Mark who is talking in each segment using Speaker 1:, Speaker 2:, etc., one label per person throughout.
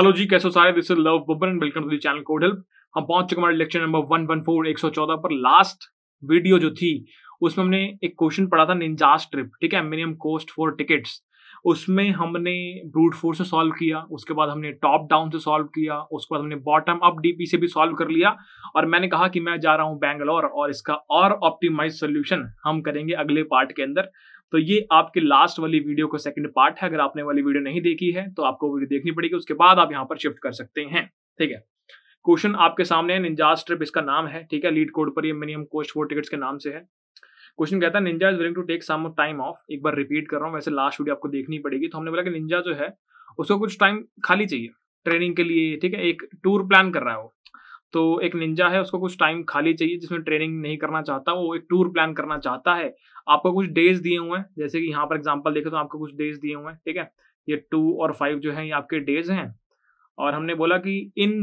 Speaker 1: hello ji कैसे सारे this is Love Babbar and welcome to the channel code help हम पहुंच चुके हमारे लेक्चर नंबर 114 114 पर लास्ट वीडियो जो थी उसमें हमने एक क्वेश्चन पढ़ा था निंजास ट्रिप ठीक है मिनिमम कॉस्ट फॉर टिकट्स उसमें हमने ब्रूट फोर्स से सॉल्व किया उसके बाद हमने टॉप डाउन से सॉल्व किया उसके बाद हमने बॉटम अप डीपी से भी सॉल्व कर लिया और मैंने कहा कि मैं जा रहा हूँ बैंगलोर और इसका और ऑप्टिमाइज सोल्यूशन हम करेंगे अगले पार्ट के अंदर तो ये आपके लास्ट वाली वीडियो का सेकंड पार्ट है अगर आपने वाली वीडियो नहीं देखी है तो आपको वीडियो देखनी पड़ेगी उसके बाद आप यहाँ पर शिफ्ट कर सकते हैं ठीक है क्वेश्चन आपके सामने है निंजा स्ट्रिप इसका नाम है ठीक है लीड कोड पर ये मिनिमम कोस्ट फोर टिकट्स के नाम से है क्वेश्चन कहता है ninja is willing to take some time off एक बार रिपीट कर रहा हूँ वैसे लास्ट वीडियो आपको देखनी पड़ेगी तो हमने बोला कि निंजा जो है उसको कुछ टाइम खाली चाहिए ट्रेनिंग के लिए ठीक है एक टूर प्लान कर रहा है वो तो एक निंजा है उसको कुछ टाइम खाली चाहिए जिसमें ट्रेनिंग नहीं करना चाहता वो एक टूर प्लान करना चाहता है आपको कुछ डेज दिए हुए हैं जैसे कि यहाँ पर एग्जाम्पल देखे तो आपको कुछ डेज दिए हुए हैं ठीक है ये टू और फाइव जो है ये आपके डेज हैं और हमने बोला कि इन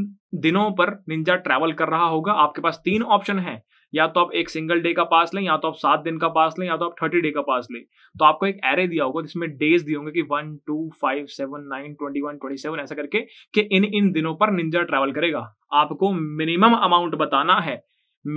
Speaker 1: दिनों पर निंजा ट्रैवल कर रहा होगा आपके पास तीन ऑप्शन है या तो आप एक सिंगल डे का पास लें या तो आप सात दिन का पास लें या तो आप थर्टी डे का पास लें तो आपको एक एरे दिया होगा जिसमें डेज दिए होंगे कि one two five seven nine twenty one twenty seven ऐसा करके कि इन इन दिनों पर निंजा ट्रैवल करेगा आपको मिनिमम अमाउंट बताना है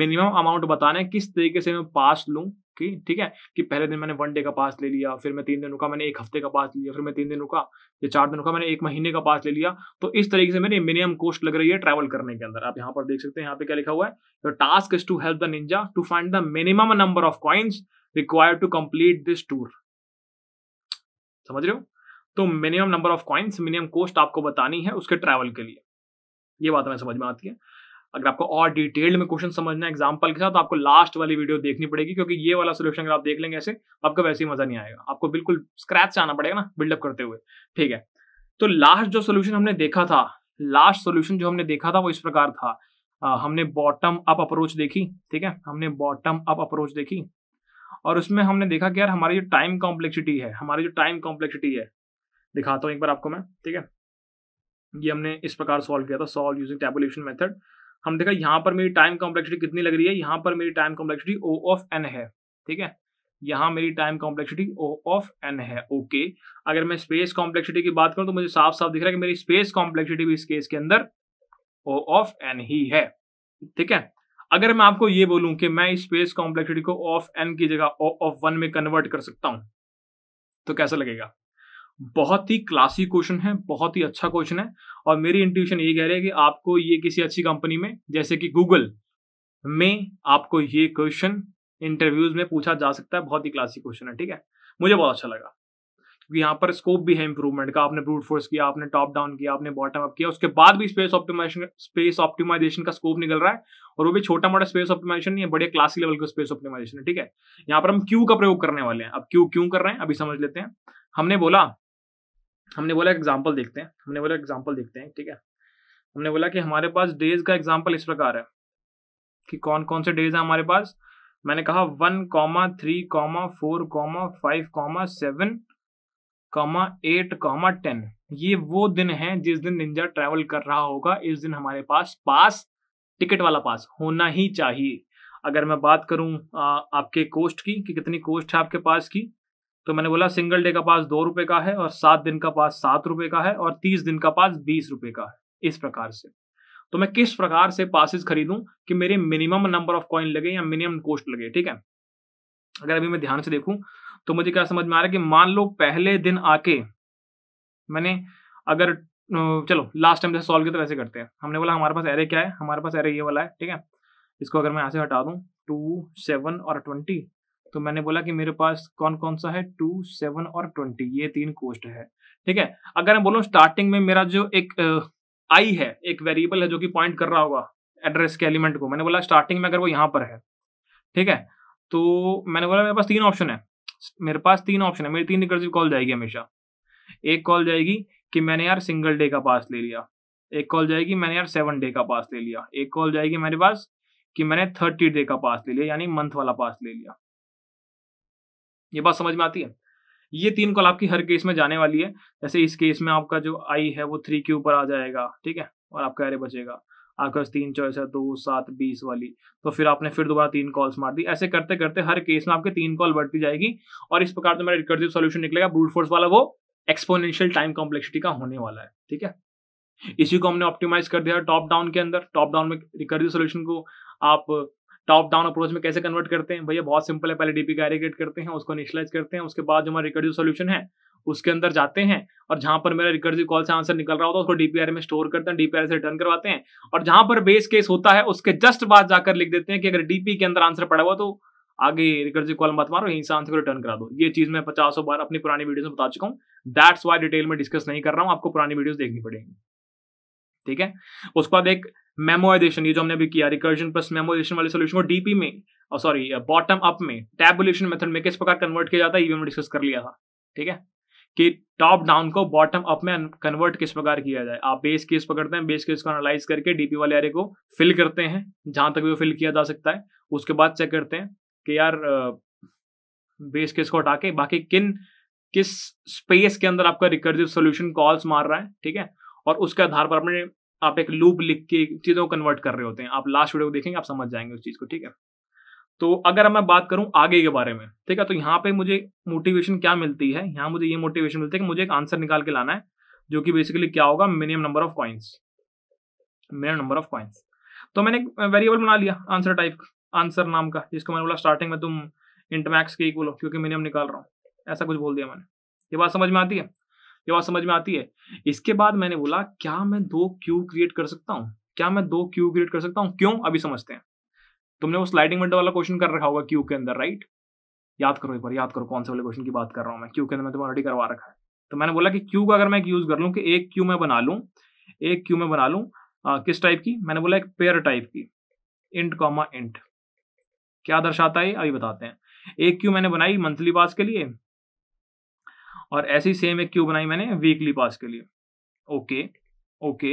Speaker 1: मिनिमम अमाउंट बताना है किस तरीके से मैं पास लूँ कि ठीक है कि पहले दिन मैंने वन डे का पास ले लिया फिर मैं तीन दिन रुका मैंने एक हफ्ते का पास लिया फिर मैं तीन दिन रुका या चार दिन रुका मैंने एक महीने का पास ले लिया तो इस तरीके से मेरी मिनिमम कोस्ट लग रही है ट्रैवल करने के अंदर आप यहाँ पर देख सकते हैं यहाँ पे क्या लिखा हुआ है task is to help the ninja to find the minimum number of coins require to complete this tour समझ रहे हो तो minimum number of coins minimum cost आपको बतानी है उसके ट्रैवल के लिए ये बात हमें समझ में आती है अगर आपको और डिटेल्ड में क्वेश्चन समझना है एग्जाम्पल के साथ तो आपको लास्ट वाली वीडियो देखनी पड़ेगी क्योंकि ये वाला सोल्यूशन अगर आप देख लेंगे ऐसे तो आपको वैसे ही मजा नहीं आएगा आपको बिल्कुल स्क्रैच से आना पड़ेगा ना बिल्डअप करते हुए ठीक है तो लास्ट जो सोल्यूशन हमने देखा था लास्ट सोल्यूशन जो हमने देखा था वो इस प्रकार था आ, हमने बॉटम अप अप्रोच देखी ठीक है हमने बॉटम अप अप्रोच देखी और उसमें हमने देखा कि यार हमारी जो टाइम कॉम्प्लेक्सिटी है हमारी जो टाइम कॉम्प्लेक्सिटी है दिखाता हूँ एक बार आपको मैं ठीक है ये हमने इस प्रकार सॉल्व किया था सॉल्व यूजिंग टेबुलेशन मेथड हम देखा यहाँ पर मेरी टाइम कॉम्प्लेक्सिटी कितनी लग रही है यहाँ पर मेरी time complexity O of N है ठीक है यहाँ मेरी time complexity O of N है ओके अगर मैं स्पेस कॉम्प्लेक्सिटी की बात करूँ तो मुझे साफ साफ दिख रहा है कि मेरी स्पेस कॉम्प्लेक्सिटी भी इस केस के अंदर ओ ऑफ एन ही है ठीक है अगर मैं आपको ये बोलूं कि मैं इस स्पेस कॉम्प्लेक्सिटी को ऑफ एन की जगह ओ ऑफ वन में कन्वर्ट कर सकता हूं तो कैसा लगेगा बहुत ही क्लासी क्वेश्चन है बहुत ही अच्छा क्वेश्चन है और मेरी इंट्यूशन ये कह रही है कि आपको ये किसी अच्छी कंपनी में जैसे कि गूगल में आपको ये क्वेश्चन इंटरव्यूज में पूछा जा सकता है बहुत ही क्लासिक क्वेश्चन है ठीक है मुझे बहुत अच्छा लगा क्योंकि यहाँ पर स्कोप भी है इंप्रूवमेंट का आपने ब्रूट फोर्स किया आपने टॉप डाउन किया आपने बॉटम अप किया उसके बाद भी स्पेस ऑप्टिमाइजेशन स्पेस ऑप्टिमाइजेशन का स्कोप निकल रहा है और वो भी छोटा मोटा स्पेस ऑप्टिमाइजेशन नहीं है बड़े क्लासिक लेवल का स्पेस ऑप्टिमाइजेशन है ठीक है यहाँ पर हम क्यू का प्रयोग करने वाले हैं अब क्यू क्यों कर रहे हैं अभी समझ लेते हैं हमने बोला हमने बोला एग्जाम्पल देखते हैं हमने बोला एग्जाम्पल देखते हैं ठीक है हमने बोला कि हमारे पास डेज का एग्जाम्पल इस प्रकार है कि कौन कौन से डेज है हमारे पास मैंने कहा one comma three comma four comma five comma seven comma eight comma ten ये वो दिन है जिस दिन निंजा ट्रैवल कर रहा होगा इस दिन हमारे पास पास टिकट वाला पास होना ही चाहिए अगर मैं बात करूं आ, आपके कोस्ट की कि कितनी कोस्ट है आपके पास की तो मैंने बोला सिंगल डे का पास दो रुपए का है और सात दिन का पास सात रुपए का है और तीस दिन का पास बीस रुपए का है इस प्रकार से तो मैं किस प्रकार से पासिस खरीदूं कि मेरे मिनिमम नंबर ऑफ कॉइन लगे या मिनिमम कोस्ट लगे ठीक है अगर अभी मैं ध्यान से देखूं तो मुझे क्या समझ में आ रहा है कि मान लो पहले दिन आके मैंने अगर चलो लास्ट टाइम जैसे सॉल्व किया तो वैसे करते हैं हमने बोला हमारे पास एरे क्या है हमारे पास एरे ये वाला है ठीक है इसको अगर मैं यहाँ से हटा दूँ टू सेवन और ट्वेंटी तो मैंने बोला कि मेरे पास कौन कौन सा है टू सेवन और ट्वेंटी ये तीन कोस्ट है ठीक है अगर मैं बोलूँ स्टार्टिंग में मेरा जो एक आई है एक वेरिएबल है जो कि पॉइंट कर रहा होगा एड्रेस के एलिमेंट को मैंने बोला स्टार्टिंग में अगर वो यहाँ पर है ठीक है तो मैंने बोला मेरे पास तीन ऑप्शन है मेरे पास तीन ऑप्शन है मेरी तीन रिकर्सिव कॉल जाएगी हमेशा एक कॉल जाएगी कि मैंने यार सिंगल डे का पास ले लिया एक कॉल जाएगी मैंने यार सेवन डे का पास ले लिया एक कॉल जाएगी मेरे पास कि मैंने थर्टी डे का पास ले लिया यानी मंथ वाला पास ले लिया ये बात समझ में आती है ये तीन कॉल आपकी हर केस में जाने वाली है जैसे इस केस में आपका जो आई है वो थ्री के ऊपर आ जाएगा ठीक है और आपका एरे बचेगा आपके पास तीन चॉइस है दो सात बीस वाली तो फिर आपने फिर दोबारा तीन कॉल्स मार दी ऐसे करते करते हर केस में आपके तीन कॉल बढ़ती जाएगी और इस प्रकार जो मेरा रिकर्सिव सॉल्यूशन निकलेगा ब्रूट फोर्स वाला वो एक्सपोनेंशियल टाइम कॉम्प्लेक्सिटी का होने वाला है ठीक है इसी को हमने ऑप्टिमाइज कर दिया टॉप डाउन के अंदर टॉप डाउन में रिकर्सिव सॉल्यूशन को आप टॉप डाउन अप्रोच में कैसे कन्वर्ट करते हैं भैया बहुत सिंपल है पहले डीपी का एरीगेट करते हैं उसको निशलाइज करते हैं उसके बाद जो हमारा रिकर्जिव सोल्यूशन है उसके अंदर जाते हैं और जहां पर मेरा रिकर्जिव कॉल से आंसर निकल रहा होता है उसको डीपीआर में स्टोर करते हैं डीपीआर से रिटर्न करवाते हैं और जहां पर बेस केस होता है उसके जस्ट बाद जाकर लिख देते हैं कि अगर डीपी के अंदर आंसर पड़ा हुआ तो आगे रिकर्जिव कॉल मत मारो यहीं से आंसर को रिटर्न करा दो ये चीज मैं पचास बार अपनी पुरानी वीडियो में बता चुका हूँ दैट्स वाई डिटेल में डिस्कस नहीं कर रहा हूँ आपको पुरानी वीडियो देखनी पड़ेगी ठीक है उसके बाद एक मेमोइजेशन ये जो हमने अभी किया रिकर्जन प्लस मेमोइजेशन वाले सोल्यूशन को डीपी में और सॉरी बॉटम अप में टैबुलेशन मेथड में किस प्रकार कन्वर्ट किया जाता है ये हमने डिस्कस कर लिया था ठीक है कि टॉप डाउन को बॉटम अप में कन्वर्ट किस प्रकार किया जाए आप बेस केस पकड़ते हैं बेस केस को एनालाइज करके डीपी वाले एरे को फिल करते हैं जहां तक भी वो फिल किया जा सकता है उसके बाद चेक करते हैं कि यार बेस केस को हटा के बाकी किन किस स्पेस के अंदर आपका रिकर्सिव सोल्यूशन कॉल्स मार रहा है ठीक है और उसके आधार पर अपने आप एक लूप लिख के चीज़ों को कन्वर्ट कर रहे होते हैं आप लास्ट वीडियो को देखेंगे आप समझ जाएंगे उस चीज़ को ठीक है तो अगर मैं बात करूं आगे के बारे में ठीक है तो यहाँ पे मुझे मोटिवेशन क्या मिलती है यहाँ मुझे ये मोटिवेशन मिलती है कि मुझे एक आंसर निकाल के लाना है जो कि बेसिकली क्या होगा minimum number of coins minimum number of coins तो मैंने एक वेरिएबल बना लिया आंसर टाइप आंसर नाम का जिसको मैंने बोला स्टार्टिंग में तुम इंटमैक्स के इक्वल हो क्योंकि मिनिमम निकाल रहा हूँ ऐसा कुछ बोल दिया मैंने ये बात समझ में आती है ये बात समझ में आती है इसके बाद मैंने बोला क्या मैं दो क्यू क्रिएट कर सकता हूँ क्या मैं दो क्यू क्रिएट कर सकता हूँ क्यों अभी समझते हैं तुमने वो स्लाइडिंग विंडो वाला क्वेश्चन कर रखा होगा क्यू के अंदर राइट याद करो एक बार याद करो कौन से वाले क्वेश्चन की बात कर रहा हूँ मैं क्यू के अंदर मैं तुम्हें ऑलरेडी करवा रखा है तो मैंने बोला कि क्यू का अगर मैं यूज कर लूँ कि एक क्यू मैं बना लूँ एक क्यू मैं बना लूँ किस टाइप की मैंने बोला एक पेयर टाइप की इंट कॉमा इंट क्या दर्शाता है अभी बताते हैं एक क्यू मैंने बनाई मंथली पास के लिए और ऐसी सेम एक क्यू बनाई मैंने वीकली पास के लिए ओके ओके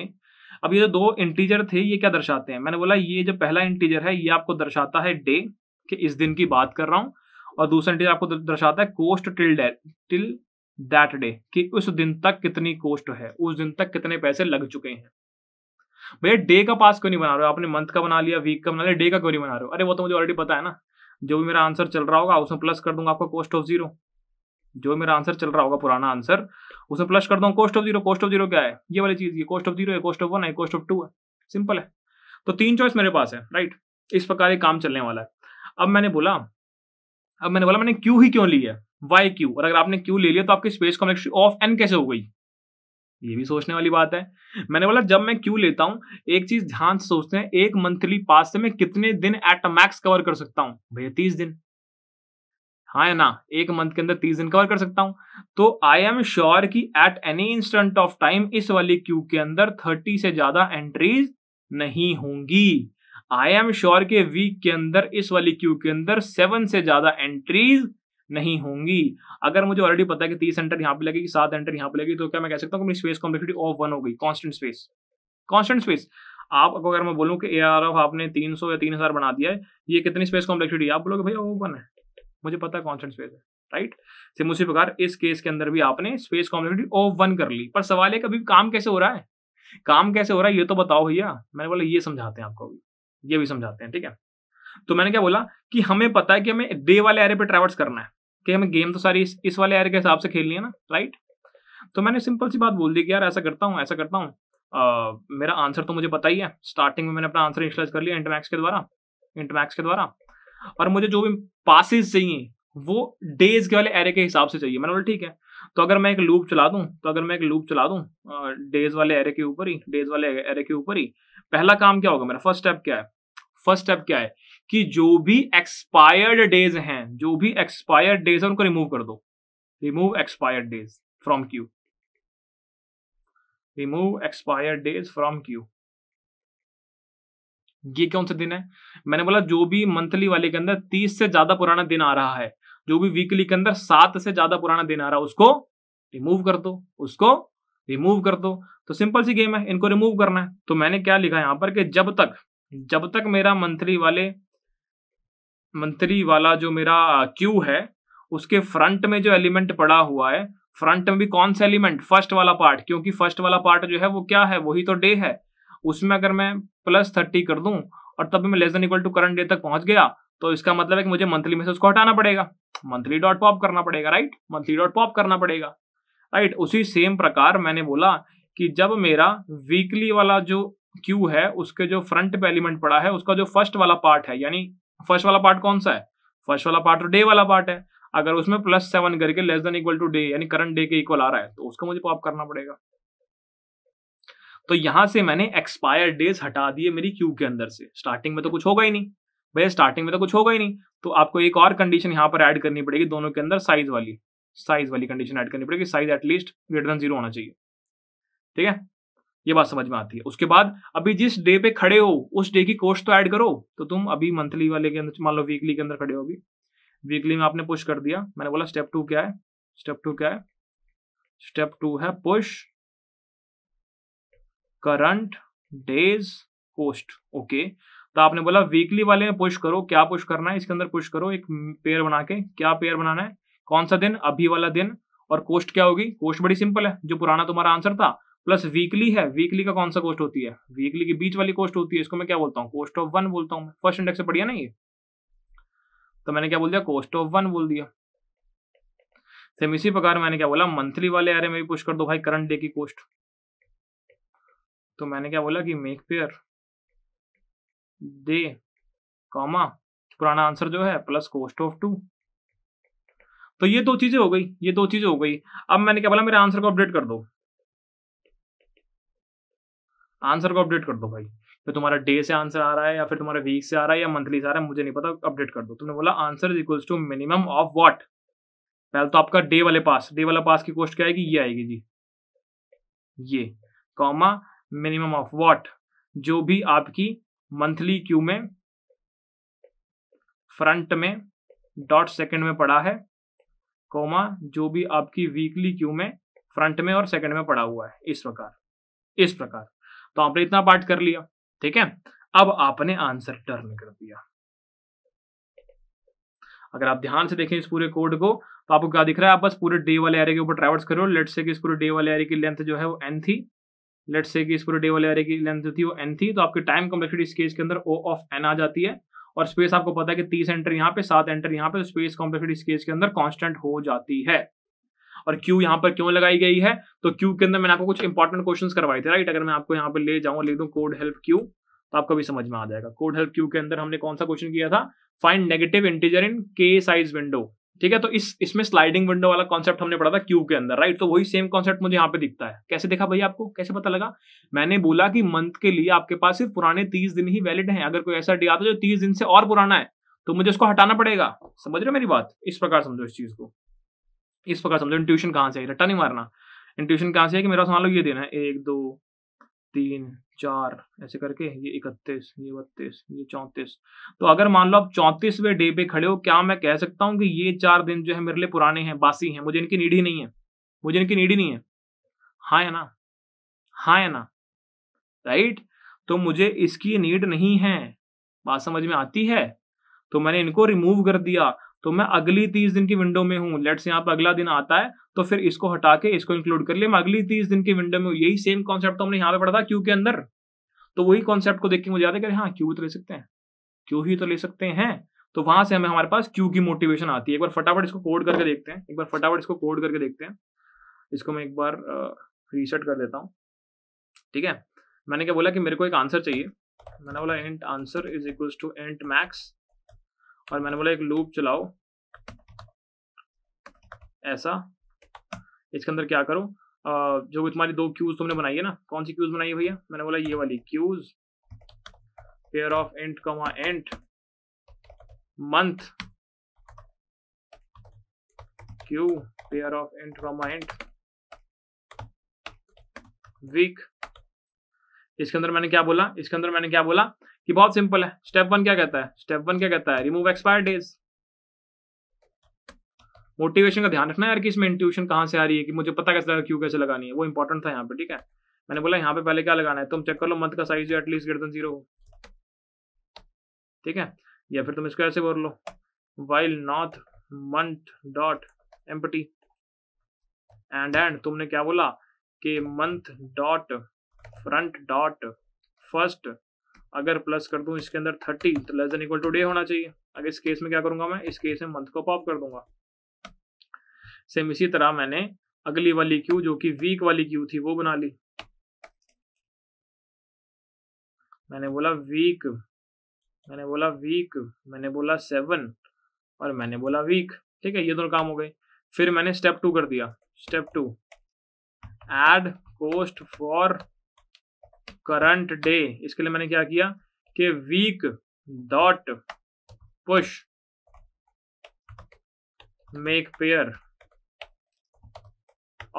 Speaker 1: अब ये जो दो इंटीजर थे ये क्या दर्शाते हैं मैंने बोला ये जो पहला इंटीजर है ये आपको दर्शाता है डे कि इस दिन की बात कर रहा हूँ और दूसरा इंटीजर आपको दर्शाता है cost till till that day कि उस दिन तक कितनी कोस्ट है उस दिन तक कितने पैसे लग चुके हैं भैया डे का पास क्यों नहीं बना रहे हो आपने मंथ का बना लिया वीक का बना लिया डे का क्यों नहीं बना रहे हो अरे वो तो मुझे ऑलरेडी पता है ना जो भी मेरा आंसर चल रहा होगा उसमें प्लस कर दूंगा आपका कोस्ट ऑफ जीरो जो मेरा आंसर चल रहा होगा पुराना आंसर उसे प्लस कर दो cost of zero cost of zero क्या है ये वाली चीज़ ये कॉस्ट ऑफ जीरो है कॉस्ट ऑफ वन है कॉस्ट ऑफ टू है सिंपल है तो तीन चॉइस मेरे पास है राइट इस प्रकार ये काम चलने वाला है अब मैंने बोला अब मैंने बोला मैंने क्यू ही क्यों लिया वाई क्यू और अगर आपने क्यू ले लिया तो आपकी स्पेस कॉम्प्लेक्सिटी ऑफ एन कैसे हो गई ये भी सोचने वाली बात है मैंने बोला जब मैं क्यू लेता हूं एक चीज ध्यान से सोचते हैं एक मंथली पास से मैं कितने दिन एट मैक्स कवर कर सकता हूं भैया तीस दिन हाँ या ना एक मंथ के अंदर तीस दिन कवर कर सकता हूं तो आई एम श्योर कि at any instant of time इस वाली क्यू के अंदर थर्टी से ज्यादा एंट्रीज नहीं होंगी आई एम श्योर के वीक के अंदर इस वाली क्यू के अंदर सेवन से ज्यादा एंट्रीज नहीं होंगी अगर मुझे ऑलरेडी पता है कि तीस एंटर यहां पे लगेगी सात एंटर यहां पे लगेगी तो क्या मैं कह सकता हूँ स्पेस कॉम्प्लेक्सिटी ऑफ वन हो गई कॉन्स्टेंट स्पेस कॉन्स्टेंट स्पेस आप अगर मैं बोलूँ कि ए आर ऑफ आपने तीन सौ या तीन हजार बना दिया है ये कितनी स्पेस कॉम्प्लेक्सिटी आप बोलोगे भैया ओपन है मुझे पता है कॉन्स्टेंट स्पेस है राइट सेम उसी प्रकार इस केस के अंदर भी आपने स्पेस कॉम्प्लेक्सिटी ऑफ वन कर ली पर सवाल है कभी काम कैसे हो रहा है काम कैसे हो रहा है ये तो बताओ भैया मैंने बोला ये समझाते हैं आपको अभी ये भी समझाते हैं ठीक है तो मैंने क्या बोला कि हमें पता है कि हमें डे वाले एरे पे ट्रेवल्स करना है कि हमें गेम तो सारी इस, इस वाले एरे के हिसाब से खेलनी है ना राइट तो मैंने सिंपल सी बात बोल दी कि यार ऐसा करता हूँ ऐसा करता हूँ मेरा आंसर तो मुझे पता ही है स्टार्टिंग में मैंने अपना आंसर इंस्टलाइज कर लिया इंटरमैक्स के द्वारा इंटरमैक्स के द्वारा और मुझे जो भी पासिस चाहिए वो डेज के वाले एरे के हिसाब से चाहिए मैंने बोला ठीक है तो अगर मैं एक लूप चला दूं तो अगर मैं एक लूप चला दूं डेज वाले एरे के ऊपर ही डेज वाले एरे के ऊपर ही पहला काम क्या होगा मेरा फर्स्ट स्टेप क्या है फर्स्ट स्टेप क्या है कि जो भी एक्सपायर्ड डेज हैं जो भी एक्सपायर्ड डेज है उनको रिमूव कर दो remove expired days from queue remove expired days from queue ये कौन सा दिन है मैंने बोला जो भी मंथली वाले के अंदर तीस से ज्यादा पुराना दिन आ रहा है जो भी वीकली के अंदर सात से ज्यादा पुराना दिन आ रहा है उसको रिमूव कर दो उसको रिमूव कर दो तो सिंपल सी गेम है इनको रिमूव करना है तो मैंने क्या लिखा यहां पर कि जब तक जब तक मेरा मंथली वाले मंथली वाला जो मेरा क्यू है उसके फ्रंट में जो एलिमेंट पड़ा हुआ है फ्रंट में भी कौन सा एलिमेंट फर्स्ट वाला पार्ट क्योंकि फर्स्ट वाला पार्ट जो है वो क्या है वही तो डे है उसमें अगर मैं प्लस थर्टी कर दूं और तब मैं less than equal to current day तक पहुंच गया तो इसका मतलब है कि मुझे मंथली में से उसको हटाना पड़ेगा मंथली डॉट पॉप करना पड़ेगा राइट मंथली डॉट पॉप करना पड़ेगा राइट उसी सेम प्रकार मैंने बोला कि जब मेरा वीकली वाला जो क्यू है उसके जो फ्रंट पे एलिमेंट पड़ा है उसका जो फर्स्ट वाला पार्ट है यानी फर्स्ट वाला पार्ट कौन सा है फर्स्ट वाला पार्ट डे तो वाला पार्ट है अगर उसमें प्लस सेवन करके less than equal to day यानी करंट डे के इक्वल आ रहा है तो उसको मुझे पॉप करना पड़ेगा तो यहां से मैंने एक्सपायर डेज हटा दिए मेरी क्यू के अंदर से स्टार्टिंग में तो कुछ होगा ही नहीं भैया स्टार्टिंग में तो कुछ होगा ही नहीं तो आपको एक और कंडीशन यहाँ पर ऐड करनी पड़ेगी दोनों के अंदर साइज वाली साइज वाली कंडीशन ऐड करनी पड़ेगी size at least greater than zero होना चाहिए ठीक है ये बात समझ में आती है उसके बाद अभी जिस डे पे खड़े हो उस डे की कोस्ट तो ऐड करो तो तुम अभी मंथली वाले के अंदर मान लो वीकली के अंदर खड़े हो अभी वीकली में आपने पुश कर दिया मैंने बोला स्टेप टू क्या है स्टेप टू क्या है स्टेप टू है push current days post okay तो आपने बोला वीकली वाले में पुश करो क्या पुश करना है इसके अंदर पुश करो एक पेयर बना के क्या पेयर बनाना है कौन सा दिन अभी वाला दिन और कोस्ट क्या होगी कोस्ट बड़ी सिंपल है जो पुराना तुम्हारा आंसर था प्लस वीकली है वीकली का कौन सा कोस्ट होती है वीकली के बीच वाली कोस्ट होती है इसको मैं क्या बोलता हूँ कोस्ट ऑफ वन बोलता हूँ फर्स्ट इंडेक्स से पढ़िया ना ये तो मैंने क्या बोल दिया कोस्ट ऑफ वन बोल दिया सेम इसी प्रकार मैंने क्या बोला मंथली वाले आ रहे में भी पुश कर दो भाई करंट डे की कोस्ट तो मैंने क्या बोला कि मेक फेयर दे कॉमा पुराना आंसर जो है प्लस कोस्ट ऑफ टू तो ये दो चीजें हो गई ये दो चीजें हो गई अब मैंने क्या बोला मेरे आंसर को अपडेट कर दो आंसर को अपडेट कर दो भाई फिर तुम्हारा डे से आंसर आ रहा है या फिर तुम्हारा वीक से आ रहा है या मंथली से आ रहा है मुझे नहीं पता अपडेट कर दो तुमने बोला answer is equals to minimum of what पहले तो आपका डे वाले पास डे वाला पास की कोस्ट क्या आएगी ये आएगी जी ये कॉमा मिनिमम ऑफ वॉट जो भी आपकी मंथली क्यू में फ्रंट में डॉट सेकंड में पड़ा है कोमा जो भी आपकी वीकली क्यू में फ्रंट में और सेकंड में पड़ा हुआ है इस प्रकार इस प्रकार तो आपने इतना पार्ट कर लिया ठीक है अब आपने आंसर टर्न कर दिया अगर आप ध्यान से देखें इस पूरे कोड को तो आपको क्या दिख रहा है आप बस पूरे डे वाले एरे के ऊपर ट्रेवल्स करो लेट से कि इस पूरे डे वाले एरे की लेंथ जो है वो एन थी लेट से कि इस पूरे डे वाले एरे की लेंथ थी वो एन थी तो आपके टाइम कॉम्प्लेक्सिटी इस केस के अंदर ओ ऑफ एन आ जाती है और स्पेस आपको पता है कि तीस एंटर यहाँ पे सात एंटर यहाँ पे तो स्पेस कॉम्प्लेक्सिटी इस केस के अंदर कॉन्स्टेंट हो जाती है और क्यू यहाँ पर क्यों लगाई गई है तो क्यू के अंदर मैंने आपको कुछ इंपॉर्टेंट क्वेश्चन करवाए थे राइट अगर मैं आपको यहाँ पर ले जाऊँ ले दूँ कोड हेल्प क्यू तो आपको भी समझ में आ जाएगा कोड हेल्प क्यू के अंदर हमने कौन सा क्वेश्चन किया था फाइंड नेगेटिव इंटीजर इन के साइज विंडो ठीक है तो इस इसमें स्लाइडिंग विंडो वाला कॉन्सेप्ट हमने पढ़ा था क्यू के अंदर राइट तो वही सेम कॉन्सेप्ट मुझे यहाँ पे दिखता है कैसे देखा भाई आपको कैसे पता लगा मैंने बोला कि मंथ के लिए आपके पास सिर्फ पुराने तीस दिन ही वैलिड हैं अगर कोई ऐसा डे आता है जो तीस दिन से और पुराना है तो मुझे उसको हटाना पड़ेगा समझ रहे हो मेरी बात इस प्रकार समझो इस चीज को इस प्रकार समझो इंट्यूशन कहाँ से है रट्टा नहीं मारना इंट्यूशन कहाँ से है कि मेरा मान लो ये देना है एक दो तीन चार ऐसे करके ये इकतीस ये बत्तीस ये चौंतीस तो अगर मान लो आप चौंतीसवें डे पे खड़े हो क्या मैं कह सकता हूँ कि ये चार दिन जो है मेरे लिए पुराने हैं बासी हैं मुझे इनकी नीडी नहीं है मुझे इनकी नीडी नहीं है हाँ है ना हाँ है ना राइट तो मुझे इसकी नीड नहीं है बात समझ में आती है तो मैंने इनको रिमूव कर दिया तो मैं अगली तीस दिन की विंडो में हूँ लेट्स यहाँ पर अगला दिन आता है तो फिर इसको हटा के इसको इंक्लूड कर लिया मैं अगली तीस दिन की विंडो में यही सेम कॉन्सेप्ट तो हमने यहाँ पे पढ़ा था क्यू के अंदर तो वही कॉन्सेप्ट को देख के मुझे याद है हाँ क्यू तो ले सकते हैं क्यू ही तो ले सकते हैं तो वहां से हमें हमारे पास क्यू की मोटिवेशन आती है एक बार फटाफट इसको कोड करके देखते हैं एक बार फटाफट इसको कोड करके देखते हैं इसको मैं एक बार रीसेट कर देता हूँ ठीक है मैंने क्या बोला कि मेरे को एक आंसर चाहिए मैंने बोला int answer is equals to int max और मैंने बोला एक लूप चलाओ ऐसा इसके अंदर क्या करो आ, जो तुम्हारी दो क्यूज तुमने बनाई है ना कौन सी क्यूज बनाई भैया मैंने बोला ये वाली cues pair of int comma int month queue pair of int comma int week इसके अंदर मैंने क्या बोला इसके अंदर मैंने क्या बोला कि बहुत सिंपल है स्टेप वन क्या कहता है स्टेप वन क्या कहता है रिमूव एक्सपायर डेज मोटिवेशन का ध्यान रखना यार कि इसमें इंट्यूशन कहाँ से आ रही है कि मुझे पता कैसे लगा क्यों कैसे लगानी है वो इंपॉर्टेंट था यहाँ पे ठीक है मैंने बोला यहाँ पे पहले क्या लगाना है तुम चेक कर लो मंथ का size at least greater zero zero ठीक है या फिर तुम इसको ऐसे बोल लो while not month dot empty and and तुमने क्या बोला कि month dot front dot first अगर प्लस कर दूं इसके अंदर थर्टी तो less than equal to day होना चाहिए अगर इस केस में क्या करूंगा मैं इस केस में मंथ को पॉप कर दूंगा सेम इसी तरह मैंने अगली वाली क्यू जो कि वीक वाली क्यू थी वो बना ली मैंने बोला वीक मैंने बोला वीक मैंने बोला सेवन और मैंने बोला वीक ठीक है ये दोनों काम हो गए फिर मैंने स्टेप टू कर दिया step two add cost for current day इसके लिए मैंने क्या किया कि week dot push make pair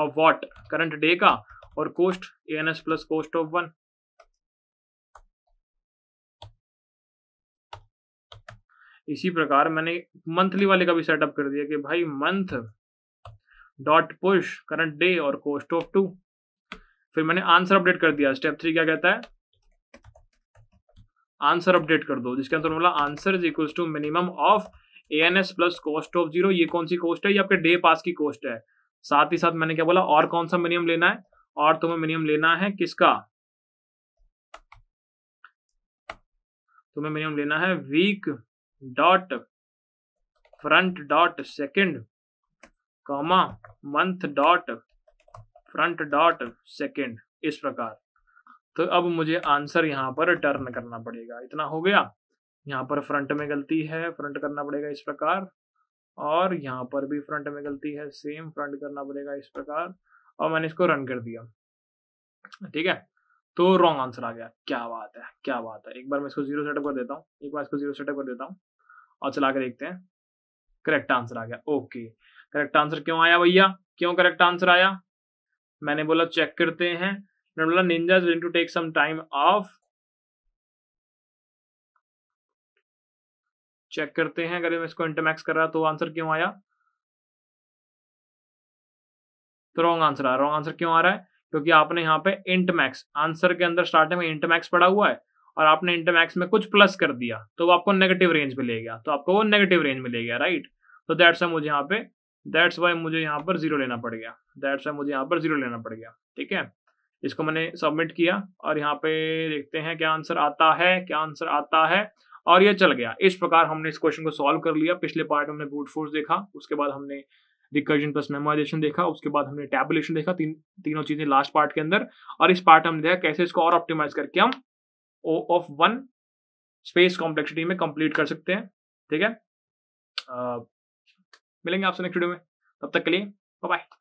Speaker 1: of what current day का और cost A N S plus cost of one इसी प्रकार मैंने मंथली वाले का भी सेटअप कर दिया कि भाई month dot push current day और कोस्ट ऑफ टू फिर मैंने आंसर अपडेट कर दिया स्टेप थ्री क्या कहता है आंसर अपडेट कर दो जिसके अंदर बोला answer is equal to minimum of A N S plus cost of zero ये कौन सी कॉस्ट है ये आपके डे पास की कॉस्ट है साथ ही साथ मैंने क्या बोला और कौन सा मिनिमम लेना है और तुम्हें मिनिमम लेना है किसका तुम्हें मिनिमम लेना है week dot front dot second comma month dot front dot second इस प्रकार तो अब मुझे आंसर यहाँ पर टर्न करना पड़ेगा इतना हो गया यहाँ पर फ्रंट में गलती है फ्रंट करना पड़ेगा इस प्रकार और यहाँ पर भी फ्रंट में गलती है सेम फ्रंट करना पड़ेगा इस प्रकार और मैंने इसको रन कर दिया ठीक है तो रॉन्ग आंसर आ गया क्या बात है क्या बात है एक बार मैं इसको जीरो सेटअप कर देता हूँ एक बार इसको जीरो सेटअप कर देता हूँ और चला के देखते हैं करेक्ट आंसर आ गया ओके करेक्ट आंसर क्यों आया भैया क्यों करेक्ट आंसर आया मैंने बोला चेक करते हैं मैंने बोला ninja is willing to take some time off check करते हैं अगर मैं इसको इंटरमैक्स कर रहा तो आंसर क्यों आया तो रॉन्ग आंसर आ रॉन्ग आंसर क्यों आ रहा है क्योंकि आपने यहाँ पे इंटमैक्स आंसर के अंदर स्टार्टिंग में इंटमैक्स पड़ा हुआ है और आपने इंटरमैक्स में कुछ प्लस कर दिया तो वो आपको नेगेटिव रेंज में ले गया तो आपको वो नेगेटिव रेंज में ले गया राइट तो दैट्स मुझे यहाँ पे दैट्स वाई मुझे यहाँ पर जीरो लेना पड़ गया दैट्स वाई मुझे यहाँ पर जीरो लेना पड़ गया ठीक है इसको मैंने सबमिट किया और यहाँ पे देखते हैं क्या आंसर आता है क्या आंसर आता है और ये चल गया इस प्रकार हमने इस क्वेश्चन को सॉल्व कर लिया पिछले पार्ट हमने ब्रूट फोर्स देखा उसके बाद हमने रिकर्जन प्लस मेमोराइजेशन देखा उसके बाद हमने टैबुलेशन देखा तीन तीनों चीजें लास्ट पार्ट के अंदर और इस पार्ट हमने देखा कैसे इसको और ऑप्टिमाइज करके हम O of one space complexity में कंप्लीट कर सकते हैं ठीक है मिलेंगे आपसे नेक्स्ट वीडियो में तब तक के लिए बाय